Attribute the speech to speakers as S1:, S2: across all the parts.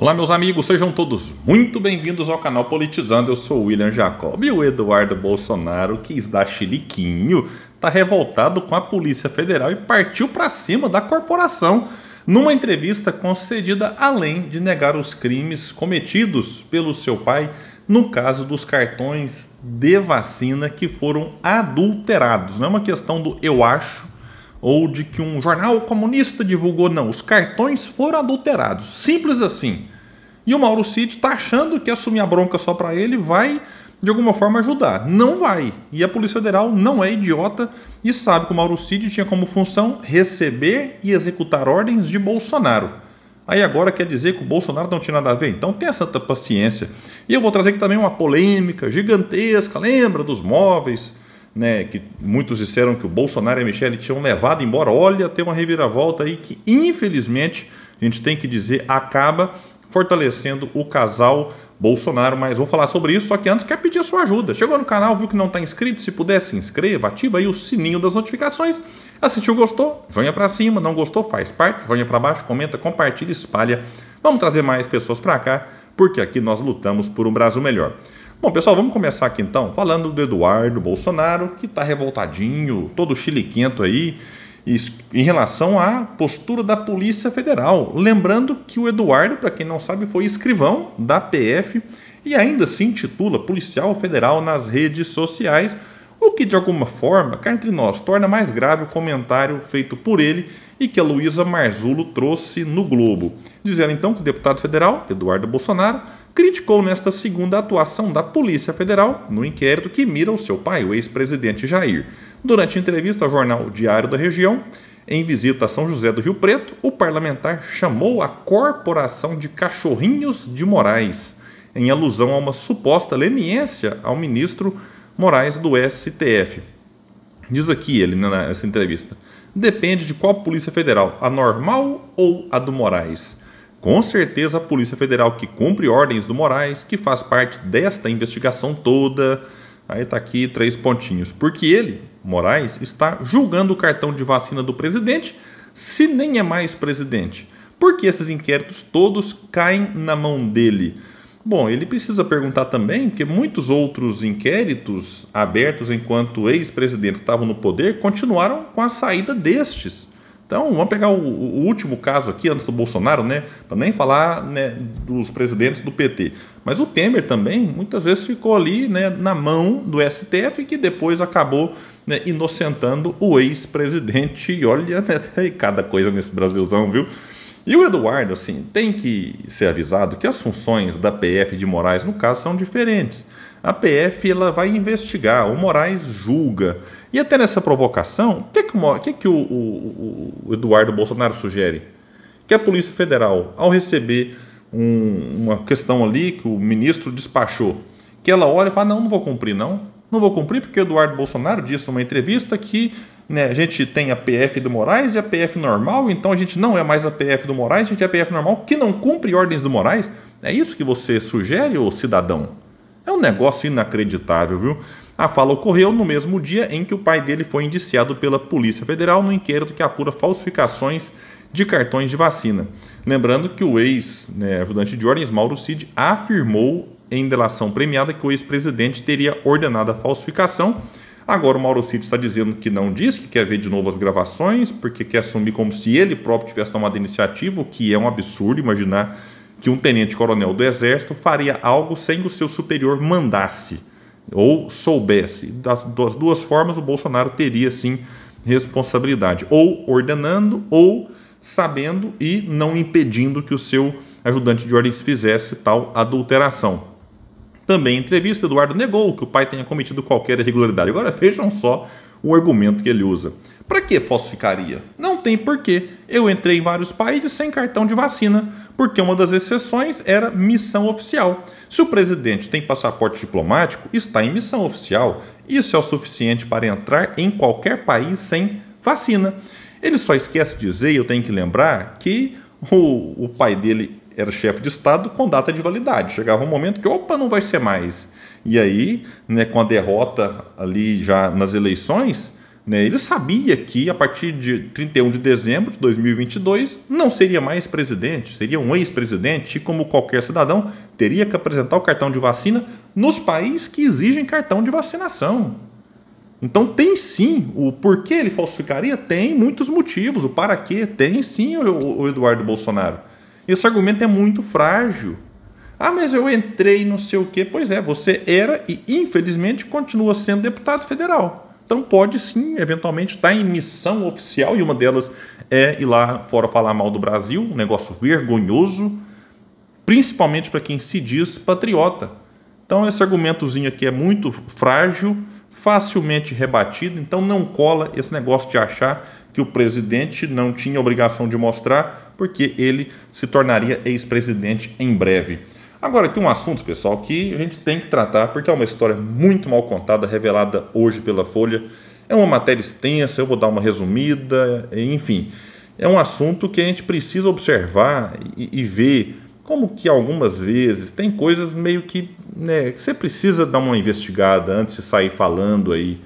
S1: Olá, meus amigos, sejam todos muito bem-vindos ao canal Politizando. Eu sou o William Jacob e o Eduardo Bolsonaro, que dar chiliquinho, está revoltado com a Polícia Federal e partiu para cima da corporação numa entrevista concedida além de negar os crimes cometidos pelo seu pai no caso dos cartões de vacina que foram adulterados. Não é uma questão do eu acho ou de que um jornal comunista divulgou. Não, os cartões foram adulterados. Simples assim. E o Mauro Cid está achando que assumir a bronca só para ele vai, de alguma forma, ajudar. Não vai. E a Polícia Federal não é idiota e sabe que o Mauro Cid tinha como função receber e executar ordens de Bolsonaro. Aí agora quer dizer que o Bolsonaro não tinha nada a ver? Então tenha santa paciência. E eu vou trazer aqui também uma polêmica gigantesca, lembra dos móveis? né, que muitos disseram que o Bolsonaro e a Michelle tinham levado embora. Olha, tem uma reviravolta aí que, infelizmente, a gente tem que dizer, acaba fortalecendo o casal Bolsonaro, mas vamos falar sobre isso, só que antes quer pedir a sua ajuda. Chegou no canal, viu que não está inscrito? Se puder, se inscreva, ativa aí o sininho das notificações. Assistiu, gostou? Joinha para cima, não gostou? Faz parte, joinha para baixo, comenta, compartilha, espalha. Vamos trazer mais pessoas para cá, porque aqui nós lutamos por um Brasil melhor. Bom, pessoal, vamos começar aqui então falando do Eduardo Bolsonaro, que está revoltadinho, todo chiliquento aí, em relação à postura da Polícia Federal. Lembrando que o Eduardo, para quem não sabe, foi escrivão da PF e ainda se intitula policial federal nas redes sociais, o que de alguma forma, cá entre nós, torna mais grave o comentário feito por ele e que a Luísa Marzulo trouxe no Globo. Dizendo então que o deputado federal, Eduardo Bolsonaro, criticou nesta segunda atuação da Polícia Federal no inquérito que mira o seu pai, o ex-presidente Jair. Durante entrevista ao jornal Diário da Região, em visita a São José do Rio Preto, o parlamentar chamou a corporação de cachorrinhos de Moraes, em alusão a uma suposta leniência ao ministro Moraes do STF. Diz aqui ele né, nessa entrevista: depende de qual Polícia Federal, a normal ou a do Moraes. Com certeza a Polícia Federal que cumpre ordens do Moraes, que faz parte desta investigação toda. Aí tá aqui três pontinhos. Porque ele, Moraes, está julgando o cartão de vacina do presidente, se nem é mais presidente. Porque esses inquéritos todos caem na mão dele. Bom, ele precisa perguntar também, porque muitos outros inquéritos abertos enquanto ex-presidentes estavam no poder continuaram com a saída destes. Então, vamos pegar o, o, último caso aqui, antes do Bolsonaro, né? Para nem falar né, dos presidentes do PT. Mas o Temer também, muitas vezes, ficou ali né, na mão do STF, que depois acabou né, inocentando o ex-presidente. E olha, né, cada coisa nesse Brasilzão, viu? E o Eduardo, assim, tem que ser avisado que as funções da PF de Moraes, no caso, são diferentes. A PF ela vai investigar, o Moraes julga. E até nessa provocação, que que o que, que o, o, o Eduardo Bolsonaro sugere? Que a Polícia Federal, ao receber um, uma questão ali que o ministro despachou, que ela olha e fala: não, não vou cumprir, não. Não vou cumprir porque o Eduardo Bolsonaro disse numa entrevista que né? A gente tem a PF do Moraes e a PF normal, então a gente não é mais a PF do Moraes, a gente é a PF normal que não cumpre ordens do Moraes. É isso que você sugere, ô cidadão? É um negócio inacreditável, viu? A fala ocorreu no mesmo dia em que o pai dele foi indiciado pela Polícia Federal no inquérito que apura falsificações de cartões de vacina. Lembrando que o ex-ajudante né, de ordens, Mauro Cid, afirmou em delação premiada que o ex-presidente teria ordenado a falsificação Agora o Mauro Cid está dizendo que não diz, que quer ver de novo as gravações, porque quer assumir como se ele próprio tivesse tomado a iniciativa, o que é um absurdo imaginar que um tenente-coronel do Exército faria algo sem o seu superior mandasse ou soubesse. Das, das duas formas, o Bolsonaro teria sim responsabilidade, ou ordenando, ou sabendo e não impedindo que o seu ajudante de ordens fizesse tal adulteração. Também em entrevista, Eduardo negou que o pai tenha cometido qualquer irregularidade. Agora vejam só o argumento que ele usa. Para que falsificaria? Não tem porquê. Eu entrei em vários países sem cartão de vacina, porque uma das exceções era missão oficial. Se o presidente tem passaporte diplomático, está em missão oficial. Isso é o suficiente para entrar em qualquer país sem vacina. Ele só esquece de dizer, e eu tenho que lembrar, que o, o pai dele era chefe de Estado com data de validade. Chegava um momento que, opa, não vai ser mais. E aí, né, com a derrota ali já nas eleições, né, ele sabia que a partir de 31 de dezembro de 2022 não seria mais presidente, seria um ex-presidente e, como qualquer cidadão, teria que apresentar o cartão de vacina nos países que exigem cartão de vacinação. Então tem sim o porquê ele falsificaria, tem muitos motivos. O para quê tem sim o, o Eduardo Bolsonaro. Esse argumento é muito frágil. Ah, mas eu entrei não sei o quê. Pois é, você era e infelizmente continua sendo deputado federal. Então pode sim, eventualmente, estar tá em missão oficial e uma delas é ir lá fora falar mal do Brasil, um negócio vergonhoso, principalmente para quem se diz patriota. Então esse argumentozinho aqui é muito frágil facilmente rebatido, então não cola esse negócio de achar que o presidente não tinha obrigação de mostrar, porque ele se tornaria ex-presidente em breve. Agora, tem um assunto, pessoal, que a gente tem que tratar, porque é uma história muito mal contada, revelada hoje pela Folha. É uma matéria extensa, eu vou dar uma resumida, enfim. É um assunto que a gente precisa observar e, e ver como que algumas vezes tem coisas meio que, né, você precisa dar uma investigada antes de sair falando aí.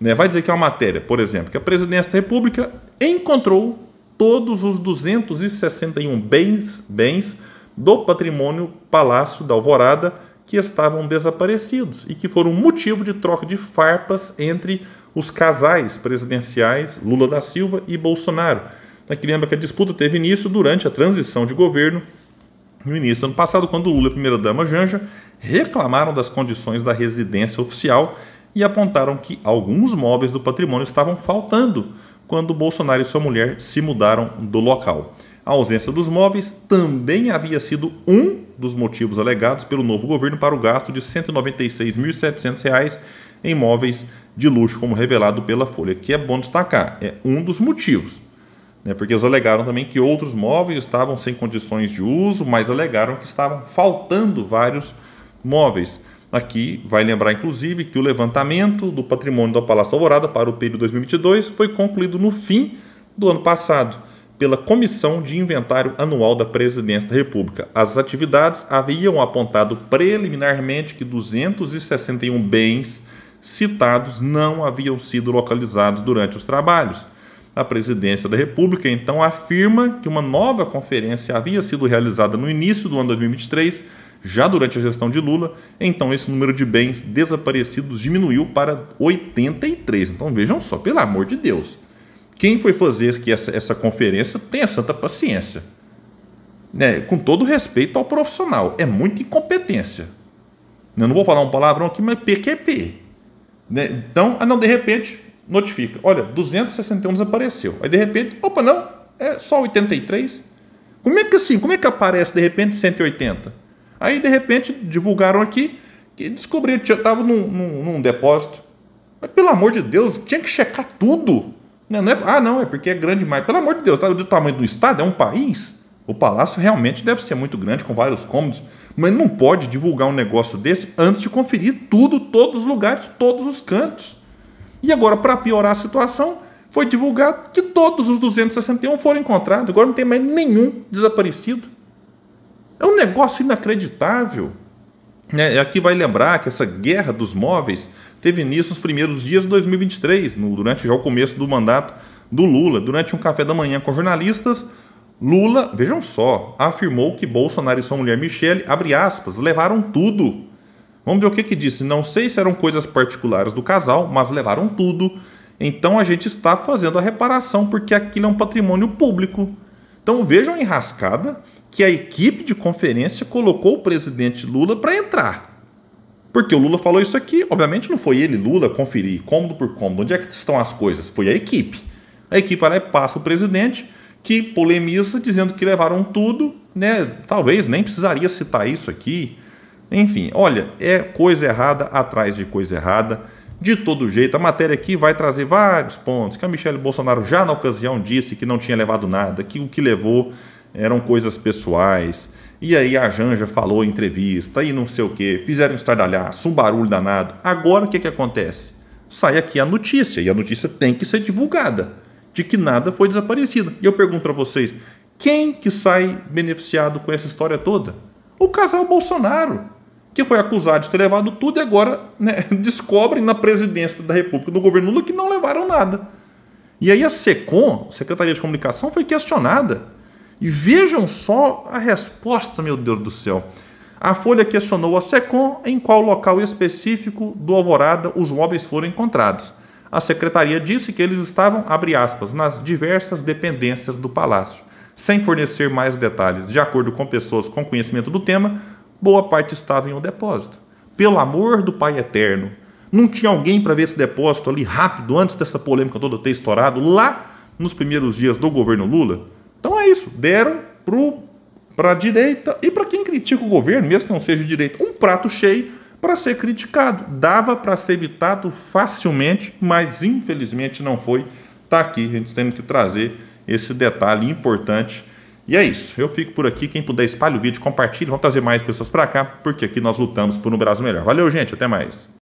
S1: Né? Vai dizer que é uma matéria, por exemplo, que a presidência da República encontrou todos os 261 bens, bens do patrimônio Palácio da Alvorada que estavam desaparecidos e que foram motivo de troca de farpas entre os casais presidenciais Lula da Silva e Bolsonaro. Aqui né, lembra que a disputa teve início durante a transição de governo no início do ano passado, quando Lula e a primeira-dama Janja reclamaram das condições da residência oficial e apontaram que alguns móveis do patrimônio estavam faltando quando Bolsonaro e sua mulher se mudaram do local. A ausência dos móveis também havia sido um dos motivos alegados pelo novo governo para o gasto de R$ 196.700 em móveis de luxo, como revelado pela Folha, que é bom destacar, é um dos motivos né, porque eles alegaram também que outros móveis estavam sem condições de uso, mas alegaram que estavam faltando vários móveis. Aqui vai lembrar, inclusive, que o levantamento do patrimônio do Palácio Alvorada para o período 2022 foi concluído no fim do ano passado pela Comissão de Inventário Anual da Presidência da República. As atividades haviam apontado preliminarmente que 261 bens citados não haviam sido localizados durante os trabalhos a Presidência da República, então afirma que uma nova conferência havia sido realizada no início do ano 2023, já durante a gestão de Lula, então esse número de bens desaparecidos diminuiu para 83. Então vejam só, pelo amor de Deus. Quem foi fazer que essa, essa conferência tenha santa paciência. Né? Com todo respeito ao profissional, é muita incompetência. Né, eu não vou falar um palavrão aqui, mas PQP. Né? Então, ah, não, de repente, notifica: olha, 261 desapareceu. Aí de repente, opa, não, é só 83. Como é que assim? Como é que aparece de repente 180? Aí de repente divulgaram aqui que descobriram que estava num, num, num, depósito. Mas pelo amor de Deus, tinha que checar tudo. Não é, não é, ah, não, é porque é grande demais. Pelo amor de Deus, tá do tamanho do estado, é um país. O palácio realmente deve ser muito grande, com vários cômodos, mas não pode divulgar um negócio desse antes de conferir tudo, todos os lugares, todos os cantos. E agora, para piorar a situação, foi divulgado que todos os 261 foram encontrados. Agora não tem mais nenhum desaparecido. É um negócio inacreditável. Né? aqui vai lembrar que essa guerra dos móveis teve início nos primeiros dias de 2023, no, durante já o começo do mandato do Lula. Durante um café da manhã com jornalistas, Lula, vejam só, afirmou que Bolsonaro e sua mulher Michele, abre aspas, levaram tudo. Vamos ver o que, que disse. Não sei se eram coisas particulares do casal, mas levaram tudo. Então a gente está fazendo a reparação porque aquilo é um patrimônio público. Então vejam a enrascada que a equipe de conferência colocou o presidente Lula para entrar. Porque o Lula falou isso aqui, obviamente não foi ele, Lula, conferir cômodo por cômodo, onde é que estão as coisas? Foi a equipe. A equipe ela passa o presidente, que polemiza dizendo que levaram tudo, né? Talvez nem precisaria citar isso aqui. Enfim, olha, é coisa errada atrás de coisa errada. De todo jeito, a matéria aqui vai trazer vários pontos que a Michelle Bolsonaro já na ocasião disse que não tinha levado nada, que o que levou eram coisas pessoais. E aí a Janja falou em entrevista e não sei o que, fizeram um estardalhaço, um barulho danado. Agora o que, que acontece? Sai aqui a notícia e a notícia tem que ser divulgada de que nada foi desaparecido. E eu pergunto para vocês, quem que sai beneficiado com essa história toda? O casal Bolsonaro que foi acusado de ter levado tudo e agora né, descobrem na presidência da República do governo Lula que não levaram nada. E aí a SECOM, Secretaria de Comunicação, foi questionada. E vejam só a resposta, meu Deus do céu. A Folha questionou a SECOM em qual local específico do Alvorada os móveis foram encontrados. A secretaria disse que eles estavam, abre aspas, nas diversas dependências do palácio, sem fornecer mais detalhes. De acordo com pessoas com conhecimento do tema, Boa parte estava em um depósito. Pelo amor do Pai Eterno, não tinha alguém para ver esse depósito ali rápido, antes dessa polêmica toda ter estourado, lá nos primeiros dias do governo Lula? Então é isso. Deram para a direita e para quem critica o governo, mesmo que não seja de direita, um prato cheio para ser criticado. Dava para ser evitado facilmente, mas infelizmente não foi. Está aqui, a gente tendo que trazer esse detalhe importante e é isso. Eu fico por aqui. Quem puder, espalhe o vídeo, compartilhe. Vamos trazer mais pessoas para cá, porque aqui nós lutamos por um Brasil melhor. Valeu, gente. Até mais.